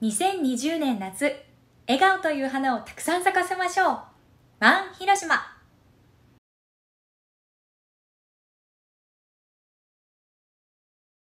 2020年夏、笑顔という花をたくさん咲かせましょう。ワン広島